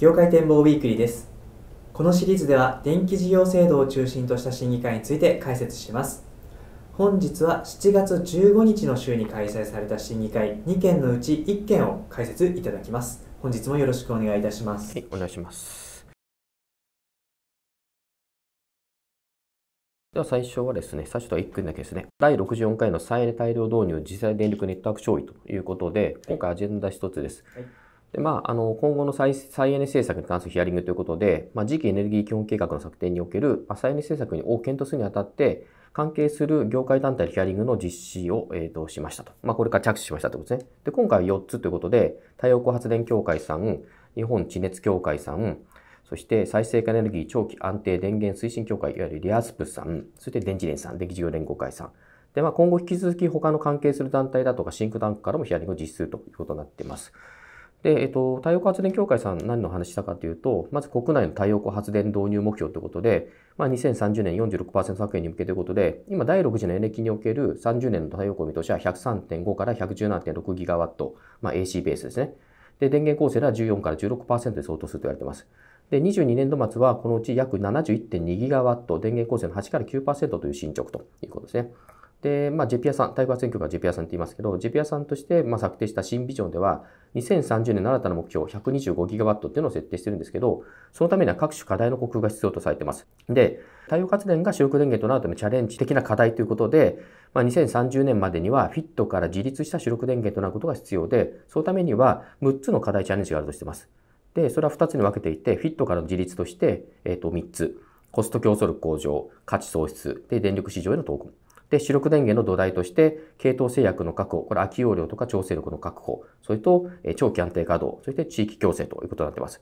業界展望ウィークリーですこのシリーズでは電気事業制度を中心とした審議会について解説します本日は7月15日の週に開催された審議会2件のうち1件を解説いただきます本日もよろしくお願いいたします、はい、お願いしますでは最初はですね、最初とは1件だけですね、第64回の再エネ大量導入次世代電力ネットワーク調理ということで、今回アジェンダ一つです。はいで、まあ、あの、今後の再再エネ政策に関するヒアリングということで、まあ、次期エネルギー基本計画の策定における、まあ、再エネ政策を検討するにあたって、関係する業界団体ヒアリングの実施を、えーと、しましたと。まあ、これから着手しましたということですね。で、今回4つということで、太陽光発電協会さん、日本地熱協会さん、そして再生可能エネルギー長期安定電源推進協会、いわゆるリアスプさん、そして電池連さん、電気事業連合会さん。で、まあ、今後引き続き他の関係する団体だとかシンクタンクからもヒアリングを実施するということになっています。で、えっと、太陽光発電協会さん何の話したかというと、まず国内の太陽光発電導入目標ということで、まあ、2030年46%削減に向けということで、今第6次のエネキにおける30年の太陽光見通しは103.5から117.6ギガワット、まあ、AC ベースですね。で、電源構成では14から16%で相当すると言われています。で、22年度末はこのうち約71.2ギガワット、電源構成の8から9%という進捗ということですね。で、まあ、ジェピアさん、対話選挙がジェピアさんって言いますけど、ジェピアさんとして、まあ、策定した新ビジョンでは、2030年の新たな目標 125GW っていうのを設定してるんですけど、そのためには各種課題の克服が必要とされてます。で、太陽発電が主力電源となるためのチャレンジ的な課題ということで、まあ、2030年までにはフィットから自立した主力電源となることが必要で、そのためには6つの課題チャレンジがあるとしてます。で、それは2つに分けていて、フィットからの自立として、えっ、ー、と、3つ。コスト競争力向上、価値創出、で、電力市場への投で、主力電源の土台として、系統制約の確保、これ空き容量とか調整力の確保、それと、え長期安定稼働、そして地域共生ということになっています。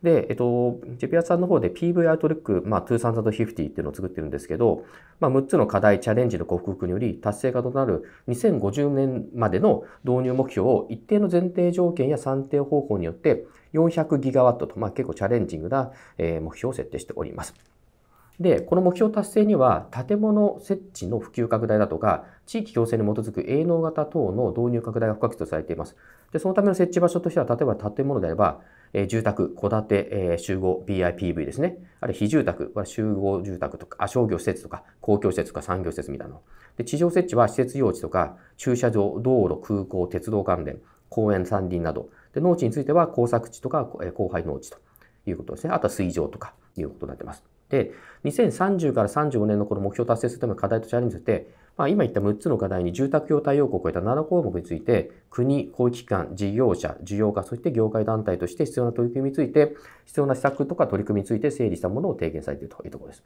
で、えっと、ジェピアさんの方で PV アウトレック、まあ、2350っていうのを作ってるんですけど、まあ、6つの課題、チャレンジの克服により達成可能となる2050年までの導入目標を一定の前提条件や算定方法によって400ギガワットと、まあ、結構チャレンジングな目標を設定しております。で、この目標達成には、建物設置の普及拡大だとか、地域共生に基づく営農型等の導入拡大が不可欠とされています。で、そのための設置場所としては、例えば建物であれば、えー、住宅、戸建て、えー、集合、BIPV ですね。あるいは非住宅、集合住宅とか、あ商業施設とか、公共施設とか産業施設みたいなの。で、地上設置は施設用地とか、駐車場、道路、空港、鉄道関連、公園、山林など。で、農地については工作地とか、えー、荒廃農地ということですね。あとは水上とかいうことになってます。で、2030から35年のこの目標達成するための課題とチャレンジとして、まあ、今言った6つの課題に住宅用太陽光を超えた7項目について、国、公域機関、事業者、需要家、そして業界団体として必要な取り組みについて、必要な施策とか取り組みについて整理したものを提言されているというところです。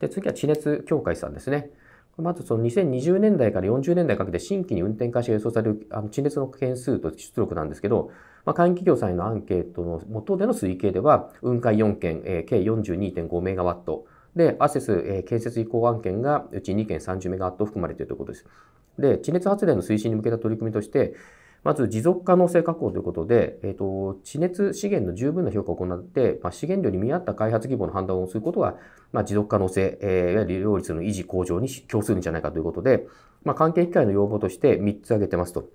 で、次は地熱協会さんですね。まずその2020年代から40年代かけて新規に運転開始が予想されるあの地熱の件数と出力なんですけど、まあ、会員企業さんへのアンケートの元での推計では、雲海4件、えー、計42.5メガワット。で、アセス、えー、建設移行案件がうち2件30メガワット含まれているということです。で、地熱発電の推進に向けた取り組みとして、まず持続可能性確保ということで、えーと、地熱資源の十分な評価を行って、まあ、資源量に見合った開発規模の判断をすることが、まあ、持続可能性、えー、いわゆる利用率の維持向上に供するんじゃないかということで、まあ、関係機会の要望として3つ挙げてますと。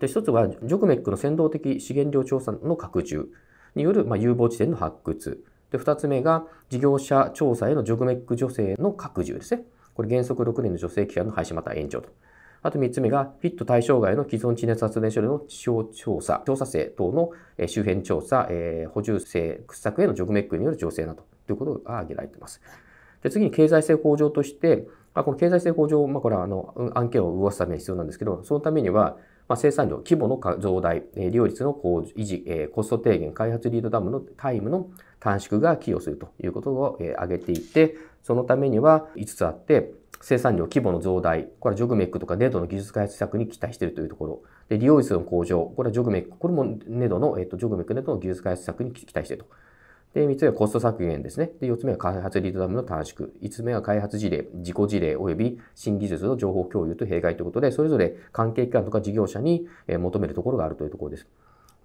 で、一つは、ジョグメックの先導的資源量調査の拡充による、まあ、有望地点の発掘。で、二つ目が、事業者調査へのジョグメック助成の拡充ですね。これ原則6年の助成期間の廃止また延長と。あと3つ目が、フィット対象外の既存地熱発電所での地表調査、調査性等の周辺調査、えー、補充性、掘削へのジョグメックによる調整などということが挙げられています。で次に経済性向上として、あこの経済性向上、まあ、これはあの案件を動かすために必要なんですけど、そのためには、まあ、生産量、規模の増大、利用率の維持、コスト低減、開発リードダムのタイムの短縮が寄与するということを挙げていて、そのためには5つあって、生産量規模の増大、これはジョグメックとかネドの技術開発策に期待しているというところ、で利用率の向上、これはジョグメック、これもネドの、えっと、ジョグメックネドの技術開発策に期待していると。で、3つ目はコスト削減ですね。で、4つ目は開発リードダムの短縮。5つ目は開発事例、自己事例及び新技術の情報共有と弊害ということで、それぞれ関係機関とか事業者に求めるところがあるというところです。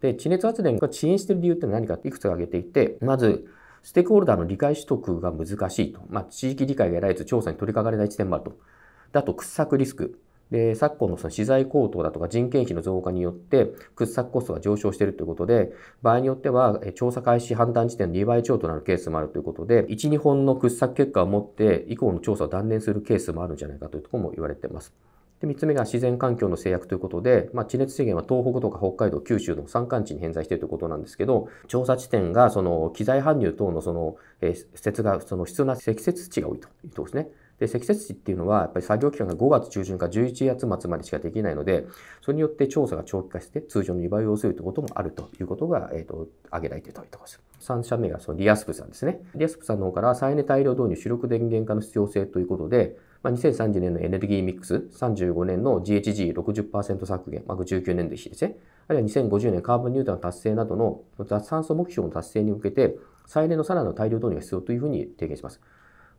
で、地熱発電が遅延している理由って何かっていくつか挙げていて、まず、ステークホルダーの理解取得が難しいと。まあ、地域理解が得られず、調査に取り掛かれない地点もあると。だと、掘削リスク。で、昨今のその資材高騰だとか人件費の増加によって、掘削コストが上昇しているということで、場合によっては、調査開始判断時点の2倍超となるケースもあるということで、1、2本の掘削結果を持って、以降の調査を断念するケースもあるんじゃないかというところも言われています。で、3つ目が自然環境の制約ということで、まあ、地熱資源は東北とか北海道、九州の山間地に偏在しているということなんですけど、調査地点が、その、機材搬入等の、その、えー、施設が、その、必要な積雪地が多いということですね。で、積雪値っていうのは、やっぱり作業期間が5月中旬か11月末までしかできないので、それによって調査が長期化して、通常の2倍を要するということもあるということが、えっ、ー、と、挙げられているというところです。3社目がそのリアスプさんですね。リアスプさんの方から、再エネ大量導入主力電源化の必要性ということで、まあ、2030年のエネルギーミックス、35年の GHG60% 削減、まあ、19年で比ですね。あるいは2050年カーボンニュートラル達成などの脱炭素目標の達成に向けて、再エネのさらなる大量導入が必要というふうに提言します。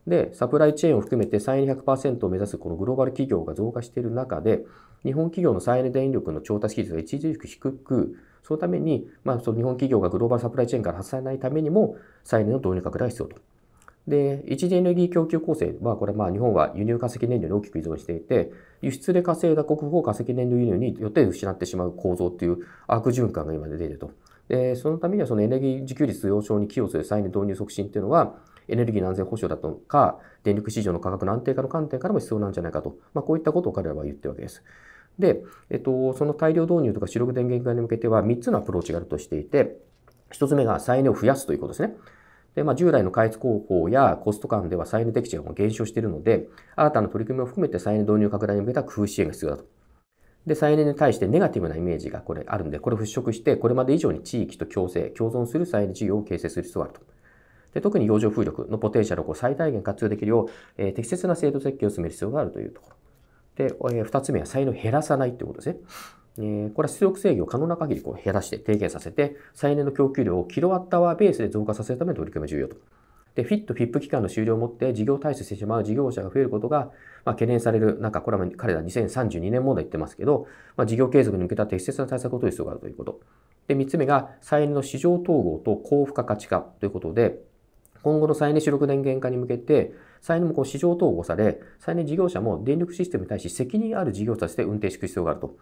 で、サプライチェーンを含めて再エネ100%を目指すこのグローバル企業が増加している中で、日本企業の再エネ電力の調達比率が著しく低く、そのために、まあ、その日本企業がグローバルサプライチェーンから外されないためにも、再エネの導入拡大が必要と。で、一次エネルギー供給構成は、これまあ日本は輸入化石燃料に大きく依存していて、輸出で稼いだ国宝を化石燃料輸入によって失ってしまう構造っていう悪循環が今出ていると。で、そのためにはそのエネルギー自給率上昇に寄与する再エネ導入促進っていうのは、エネルギーの安全保障だとか、電力市場の価格の安定化の観点からも必要なんじゃないかと、まあ、こういったことを彼らは言ってるわけです。で、えっと、その大量導入とか主力電源化に向けては3つのアプローチがあるとしていて、1つ目が再エネを増やすということですね。で、まあ、従来の開発工法やコスト間では再エネ適地が減少しているので、新たな取り組みを含めて再エネ導入拡大に向けた工夫支援が必要だと。で、再エネに対してネガティブなイメージがこれあるんで、これを払拭して、これまで以上に地域と共生、共存する再エネ事業を形成する必要があると。で特に洋上風力のポテンシャルをこう最大限活用できるよう、えー、適切な制度設計を進める必要があるというところ。で、えー、2つ目はエネを減らさないということですね。えー、これは出力制御を可能な限りこう減らして低減させて、再燃の供給量をキロワットアワーベースで増加させるための取り組みが重要と。で、フィット、フィップ期間の終了をもって事業体制してしまう事業者が増えることが、まあ、懸念される、なんかこれは彼ら2032年問題言ってますけど、まあ、事業継続に向けた適切な対策を取る必要があるということ。で、3つ目が、再エネの市場統合と高付加価値化ということで、今後の再エネ主力電源化に向けて、再エネもこう市場統合され、再エネ事業者も電力システムに対し責任ある事業者として運転していく必要があると。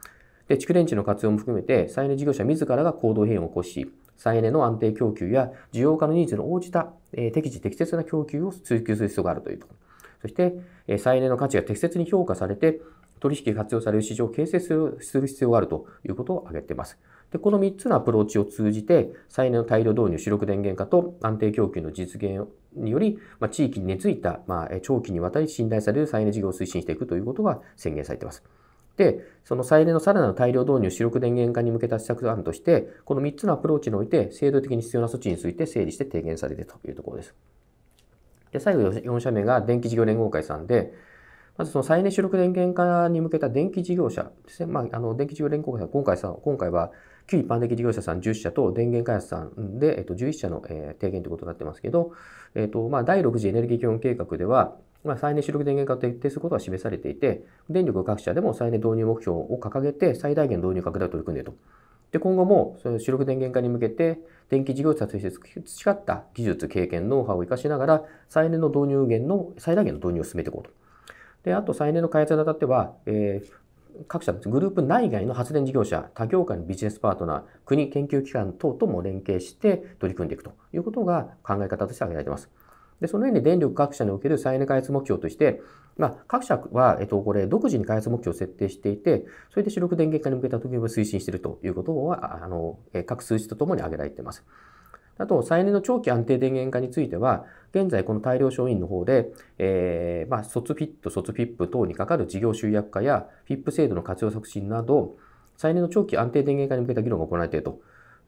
で、蓄電池の活用も含めて、再エネ事業者自らが行動変容を起こし、再エネの安定供給や需要家のニーズに応じた、えー、適時適切な供給を追求する必要があるというとこそして、再エネの価値が適切に評価されて、取引活用される市場を形成するする必要があるということを挙げています。で、この3つのアプローチを通じて、再エネの大量導入、主力電源化と安定供給の実現により、まあ、地域に根付いた、まあ、長期にわたり信頼される再エネ事業を推進していくということが宣言されています。で、その再エネのさらなる大量導入、主力電源化に向けた施策案として、この3つのアプローチにおいて、制度的に必要な措置について整理して提言されているというところです。で、最後4社目が電気事業連合会さんで、まずその再エネ主力電源化に向けた電気事業者ですね。まあ、あの、電気事業連合会今回さ今回は、旧一般的事業者さん10社と電源開発さんで、えっと、11社の、えー、提言ということになってますけど、えっと、まあ、第6次エネルギー基本計画では、まあ、再エネ主力電源化を徹底することが示されていて、電力各社でも再エネ導入目標を掲げて、最大限導入拡大を取り組んでいると。で、今後も、その主力電源化に向けて、電気事業者として培った技術、経験、ノウハウを活かしながら、再エネの導入源の最大限の導入を進めていこうと。で、あと再エネの開発にあたっては、えー、各社、グループ内外の発電事業者、他業界のビジネスパートナー、国、研究機関等とも連携して取り組んでいくということが考え方として挙げられています。で、そのように電力各社における再エネ開発目標として、まあ、各社は、えっと、これ、独自に開発目標を設定していて、それで主力電源化に向けた取り組みを推進しているということは、あの、各数値とともに挙げられています。あと、再エネの長期安定電源化については、現在この大量承認の方で、えー、まあ、卒フィット、卒フィップ等にかかる事業集約化や、フィップ制度の活用促進など、再エネの長期安定電源化に向けた議論が行われていると。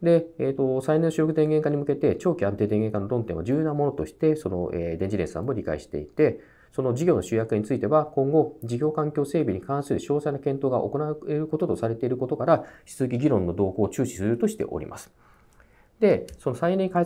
で、えーと、再エネの主力電源化に向けて、長期安定電源化の論点は重要なものとして、その、えー、電磁連さんも理解していて、その事業の集約については、今後、事業環境整備に関する詳細な検討が行われることとされていることから、引き続き議論の動向を注視するとしております。で、その再エネ開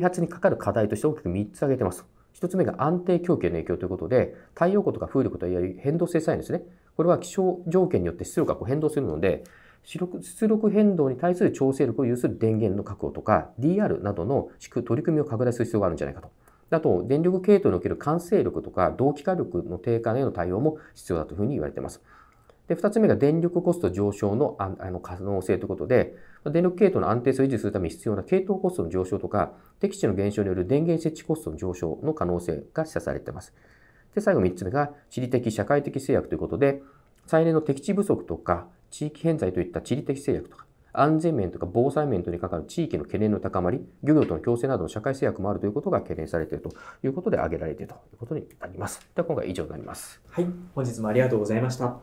発にかかる課題として大きく3つ挙げてます。1つ目が安定供給の影響ということで、太陽光とか風力といわゆる変動性サイですね。これは気象条件によって出力がこう変動するので、出力変動に対する調整力を有する電源の確保とか、DR などの取り組みを拡大する必要があるんじゃないかと。あと、電力系統における完成力とか、同期化力の低下への対応も必要だというふうに言われています。で、二つ目が電力コスト上昇のあの可能性ということで、電力系統の安定性を維持するために必要な系統コストの上昇とか、適地の減少による電源設置コストの上昇の可能性が示唆されています。で、最後3つ目が地理的社会的制約ということで、再燃の適地不足とか、地域偏在といった地理的制約とか、安全面とか防災面とにかかる地域の懸念の高まり、漁業との共生などの社会制約もあるということが懸念されているということで挙げられているということになります。では今回は以上になります。はい、本日もありがとうございました。